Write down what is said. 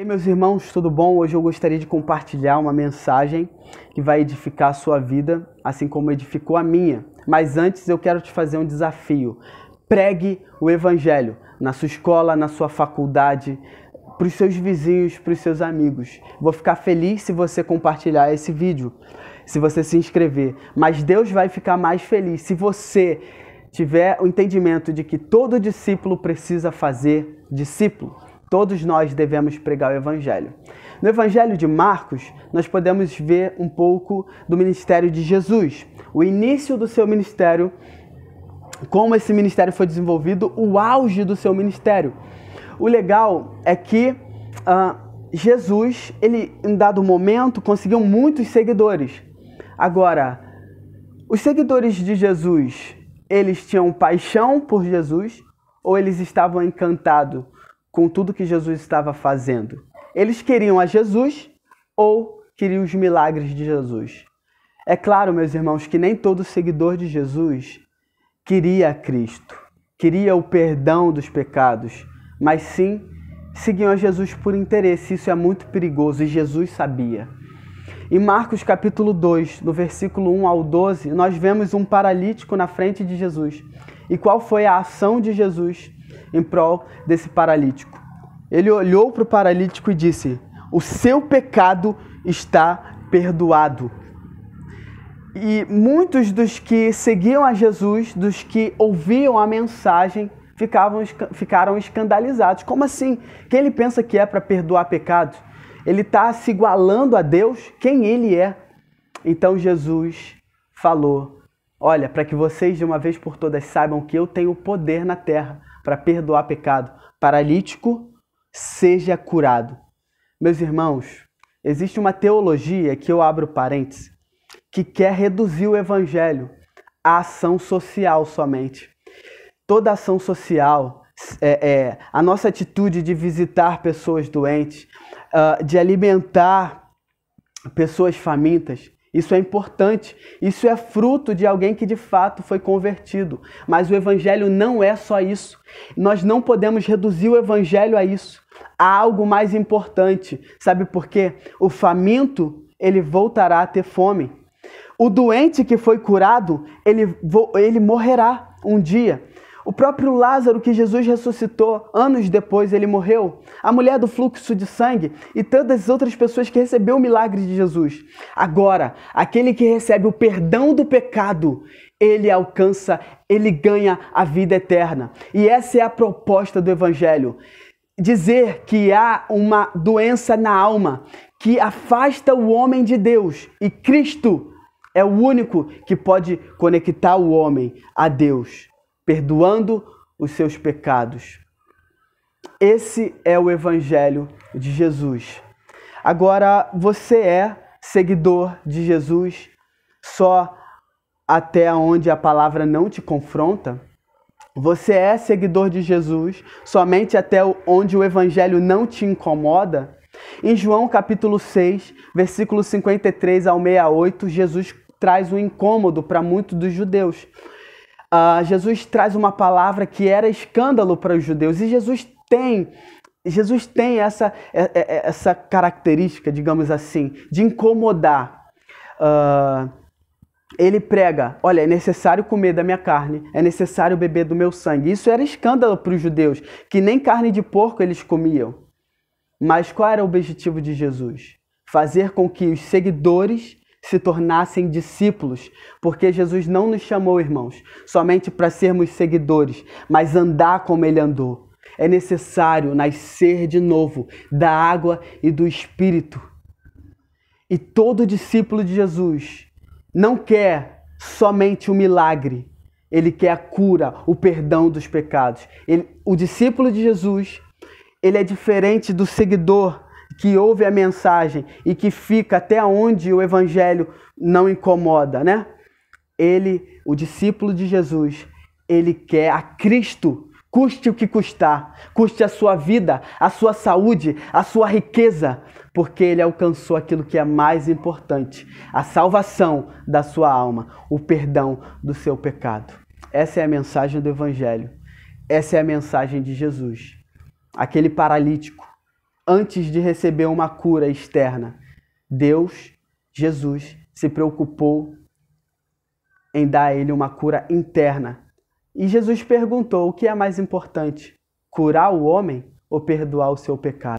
Ei, meus irmãos, tudo bom? Hoje eu gostaria de compartilhar uma mensagem que vai edificar a sua vida, assim como edificou a minha. Mas antes eu quero te fazer um desafio. Pregue o evangelho na sua escola, na sua faculdade, para os seus vizinhos, para os seus amigos. Vou ficar feliz se você compartilhar esse vídeo, se você se inscrever. Mas Deus vai ficar mais feliz se você tiver o entendimento de que todo discípulo precisa fazer discípulo. Todos nós devemos pregar o Evangelho. No Evangelho de Marcos, nós podemos ver um pouco do ministério de Jesus, o início do seu ministério, como esse ministério foi desenvolvido, o auge do seu ministério. O legal é que uh, Jesus, ele em dado momento, conseguiu muitos seguidores. Agora, os seguidores de Jesus, eles tinham paixão por Jesus ou eles estavam encantados com tudo que Jesus estava fazendo. Eles queriam a Jesus ou queriam os milagres de Jesus. É claro, meus irmãos, que nem todo seguidor de Jesus queria Cristo, queria o perdão dos pecados, mas sim seguiam a Jesus por interesse. Isso é muito perigoso e Jesus sabia. Em Marcos capítulo 2, no versículo 1 ao 12, nós vemos um paralítico na frente de Jesus. E qual foi a ação de Jesus? em prol desse paralítico. Ele olhou para o paralítico e disse: O seu pecado está perdoado. E muitos dos que seguiam a Jesus, dos que ouviam a mensagem, ficavam, ficaram escandalizados. Como assim? Quem ele pensa que é para perdoar pecados? Ele está se igualando a Deus, quem ele é. Então Jesus falou: Olha, para que vocês de uma vez por todas saibam que eu tenho poder na terra para perdoar pecado, paralítico, seja curado. Meus irmãos, existe uma teologia que eu abro parênteses que quer reduzir o evangelho à ação social somente. Toda ação social, é, é a nossa atitude de visitar pessoas doentes, uh, de alimentar pessoas famintas, isso é importante. Isso é fruto de alguém que de fato foi convertido. Mas o Evangelho não é só isso. Nós não podemos reduzir o Evangelho a isso. Há algo mais importante. Sabe por quê? O faminto, ele voltará a ter fome. O doente que foi curado, ele, ele morrerá um dia. O próprio Lázaro, que Jesus ressuscitou, anos depois ele morreu. A mulher do fluxo de sangue e tantas outras pessoas que recebeu o milagre de Jesus. Agora, aquele que recebe o perdão do pecado, ele alcança, ele ganha a vida eterna. E essa é a proposta do Evangelho. Dizer que há uma doença na alma que afasta o homem de Deus e Cristo é o único que pode conectar o homem a Deus perdoando os seus pecados. Esse é o Evangelho de Jesus. Agora, você é seguidor de Jesus só até onde a palavra não te confronta? Você é seguidor de Jesus somente até onde o Evangelho não te incomoda? Em João capítulo 6, versículo 53 ao 68, Jesus traz um incômodo para muitos dos judeus. Uh, Jesus traz uma palavra que era escândalo para os judeus e Jesus tem Jesus tem essa, é, é, é, essa característica, digamos assim, de incomodar. Uh, ele prega: olha, é necessário comer da minha carne, é necessário beber do meu sangue. Isso era escândalo para os judeus, que nem carne de porco eles comiam. Mas qual era o objetivo de Jesus? Fazer com que os seguidores se tornassem discípulos, porque Jesus não nos chamou, irmãos, somente para sermos seguidores, mas andar como ele andou. É necessário nascer de novo da água e do espírito. E todo discípulo de Jesus não quer somente o um milagre, ele quer a cura, o perdão dos pecados. Ele, o discípulo de Jesus, ele é diferente do seguidor que ouve a mensagem e que fica até onde o evangelho não incomoda, né? Ele, o discípulo de Jesus, ele quer a Cristo, custe o que custar, custe a sua vida, a sua saúde, a sua riqueza, porque ele alcançou aquilo que é mais importante, a salvação da sua alma, o perdão do seu pecado. Essa é a mensagem do evangelho. Essa é a mensagem de Jesus. Aquele paralítico antes de receber uma cura externa. Deus, Jesus, se preocupou em dar a ele uma cura interna. E Jesus perguntou o que é mais importante: curar o homem ou perdoar o seu pecado?